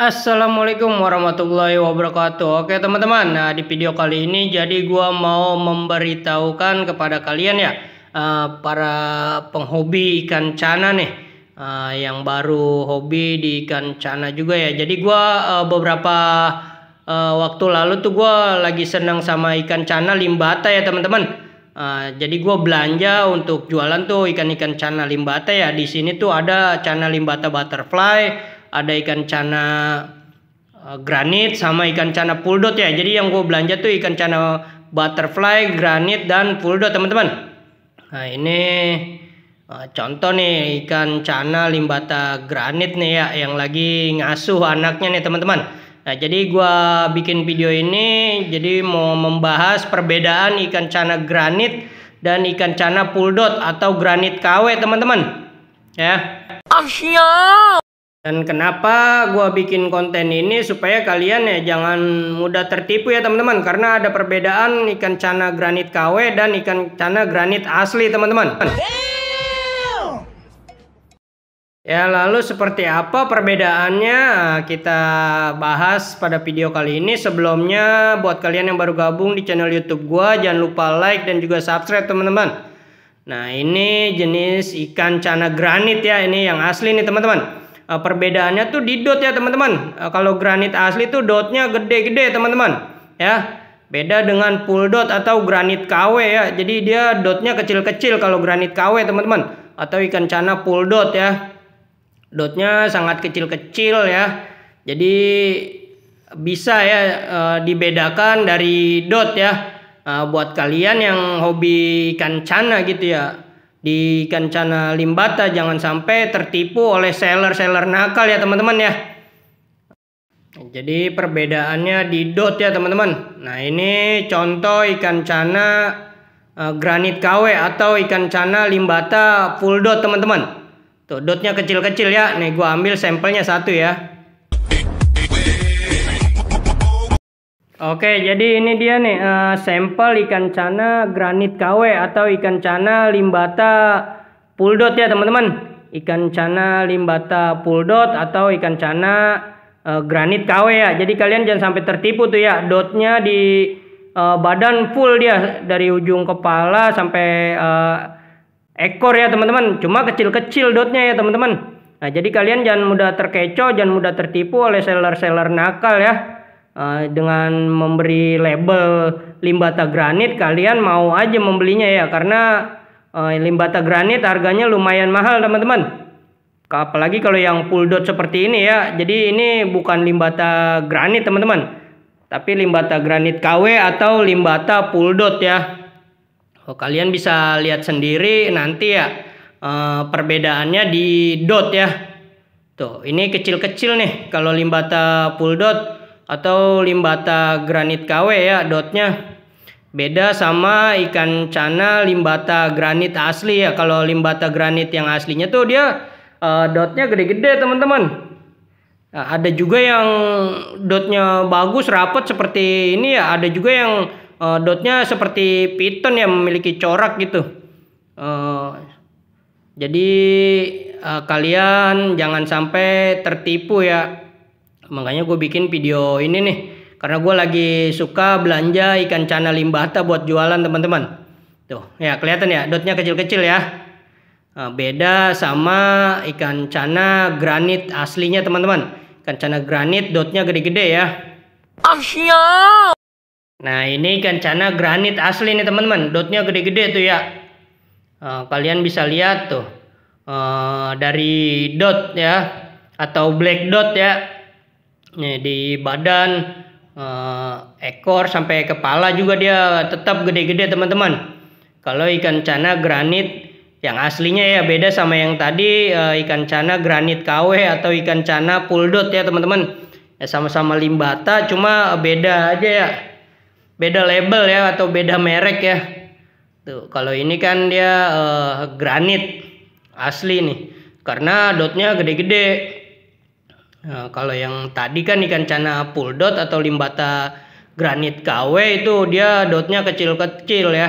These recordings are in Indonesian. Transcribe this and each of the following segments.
Assalamualaikum warahmatullahi wabarakatuh Oke teman-teman Nah di video kali ini jadi gue mau memberitahukan kepada kalian ya eh, Para penghobi ikan cana nih eh, Yang baru hobi di ikan cana juga ya Jadi gue eh, beberapa waktu lalu tuh gue lagi senang sama ikan cana limbata ya teman-teman Jadi gue belanja untuk jualan tuh ikan-ikan cana limbata ya Di sini tuh ada cana limbata butterfly ada ikan cana eh, granit sama ikan cana puldot ya. Jadi yang gue belanja tuh ikan cana butterfly, granit dan puldot teman-teman. Nah ini eh, contoh nih ikan cana limbata granit nih ya yang lagi ngasuh anaknya nih teman-teman. Nah jadi gue bikin video ini jadi mau membahas perbedaan ikan cana granit dan ikan cana puldot atau granit KW teman-teman. Ya. Asyik. Dan kenapa gue bikin konten ini supaya kalian ya jangan mudah tertipu ya teman-teman karena ada perbedaan ikan cana granit KW dan ikan cana granit asli teman-teman. Ya lalu seperti apa perbedaannya kita bahas pada video kali ini Sebelumnya buat kalian yang baru gabung di channel youtube gue Jangan lupa like dan juga subscribe teman-teman Nah ini jenis ikan cana granit ya ini yang asli nih teman-teman Eh, perbedaannya tuh di dot ya teman-teman. Eh, kalau granit asli tuh dotnya gede-gede teman-teman. Ya. Beda dengan pull dot atau granit KW ya. Jadi dia dotnya kecil-kecil kalau granit KW teman-teman. Atau ikan cana pull dot ya. Dotnya sangat kecil-kecil ya. Jadi bisa ya eh, dibedakan dari dot ya. buat kalian yang hobi ikan cana gitu ya di Kancana Limbata jangan sampai tertipu oleh seller-seller nakal ya teman-teman ya. Jadi perbedaannya di dot ya teman-teman. Nah ini contoh ikan cana uh, granit KW atau ikan cana limbata full dot teman-teman. Tuh dotnya kecil-kecil ya. Nih gua ambil sampelnya satu ya. Oke, jadi ini dia nih uh, sampel ikan cana granit KW atau ikan cana limbata puldot ya teman-teman. Ikan cana limbata puldot atau ikan cana uh, granit KW ya. Jadi kalian jangan sampai tertipu tuh ya. Dotnya di uh, badan full dia dari ujung kepala sampai uh, ekor ya teman-teman. Cuma kecil-kecil dotnya ya teman-teman. Nah, jadi kalian jangan mudah terkecoh, jangan mudah tertipu oleh seller-seller nakal ya. Eh, dengan memberi label limbata granit kalian mau aja membelinya ya karena uh, limbata granit harganya lumayan mahal teman-teman apalagi kalau yang full dot seperti ini ya jadi ini bukan limbata granit teman-teman tapi limbata granit KW atau limbata full dot ya oh, kalian bisa lihat sendiri nanti ya uh, perbedaannya di dot ya tuh ini kecil-kecil nih kalau limbata full dot atau limbata granit KW ya dotnya. Beda sama ikan cana limbata granit asli ya. Kalau limbata granit yang aslinya tuh dia uh, dotnya gede-gede teman-teman. Nah, ada juga yang dotnya bagus rapat seperti ini ya. Ada juga yang uh, dotnya seperti piton yang memiliki corak gitu. Uh, jadi uh, kalian jangan sampai tertipu ya makanya gue bikin video ini nih karena gue lagi suka belanja ikan cana limbata buat jualan teman-teman tuh ya kelihatan ya dotnya kecil-kecil ya eh, beda sama ikan cana granit aslinya teman-teman ikan cana granit dotnya gede-gede ya Asya. nah ini ikan cana granit asli nih teman-teman dotnya gede-gede tuh ya eh, kalian bisa lihat tuh eh, dari dot ya atau black dot ya di badan uh, ekor sampai kepala juga dia tetap gede-gede teman-teman kalau ikan cana granit yang aslinya ya beda sama yang tadi uh, ikan cana granit KW atau ikan cana puldot ya teman-teman ya sama-sama limbata cuma beda aja ya beda label ya atau beda merek ya tuh kalau ini kan dia uh, granit asli nih karena dotnya gede-gede Eh, kalau yang tadi kan ikan cana pull dot atau limbata granit KW itu dia dotnya kecil-kecil ya.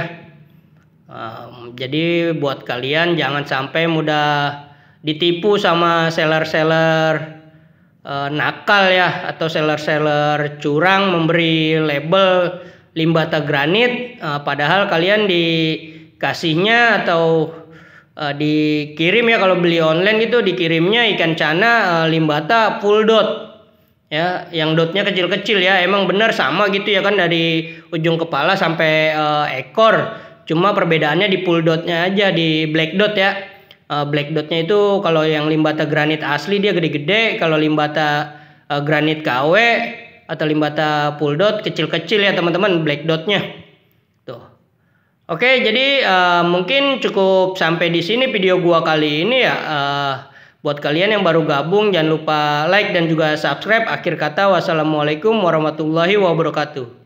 Um, jadi buat kalian jangan sampai mudah ditipu sama seller-seller uh, nakal ya atau seller-seller curang memberi label limbata granit uh, padahal kalian dikasihnya atau uh, dikirim ya kalau beli online gitu dikirimnya ikan cana uh, limbata full dot ya yang dotnya kecil-kecil ya emang benar sama gitu ya kan dari ujung kepala sampai uh, ekor cuma perbedaannya di full dotnya aja di black dot ya uh, black dotnya itu kalau yang limbata granit asli dia gede-gede kalau limbata uh, granit KW atau limbata full dot kecil-kecil ya teman-teman black dotnya Oke, jadi uh, mungkin cukup sampai di sini video gua kali ini ya. Uh, buat kalian yang baru gabung jangan lupa like dan juga subscribe. Akhir kata wassalamualaikum warahmatullahi wabarakatuh.